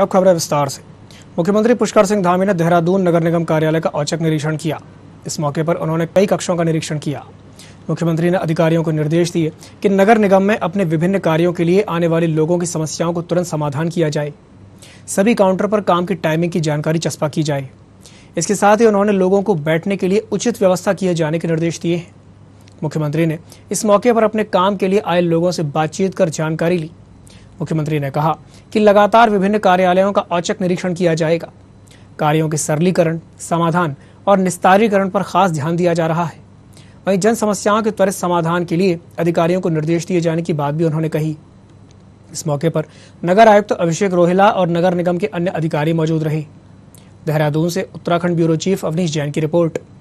अब खबर है विस्तार से मुख्यमंत्री पुष्कर सिंह धामी ने देहरादून नगर निगम कार्यालय का औचक निरीक्षण किया इस मौके पर उन्होंने कई कक्षों का निरीक्षण किया मुख्यमंत्री ने अधिकारियों को निर्देश दिए कि नगर निगम में अपने विभिन्न कार्यों के लिए आने वाले लोगों की समस्याओं को तुरंत समाधान किया जाए सभी काउंटर पर काम की टाइमिंग की जानकारी चस्पा की जाए इसके साथ ही उन्होंने लोगों को बैठने के लिए उचित व्यवस्था किए जाने के निर्देश दिए हैं मुख्यमंत्री ने इस मौके पर अपने काम के लिए आए लोगों से बातचीत कर जानकारी ली मुख्यमंत्री ने कहा कि लगातार विभिन्न कार्यालयों का औचक निरीक्षण किया जाएगा कार्यों के सरलीकरण समाधान और निस्तारीकरण पर खास ध्यान दिया जा रहा है वहीं जन समस्याओं के त्वरित समाधान के लिए अधिकारियों को निर्देश दिए जाने की बात भी उन्होंने कही इस मौके पर नगर आयुक्त तो अभिषेक रोहिला और नगर निगम के अन्य अधिकारी मौजूद रहे देहरादून से उत्तराखंड ब्यूरो चीफ अवनीश जैन की रिपोर्ट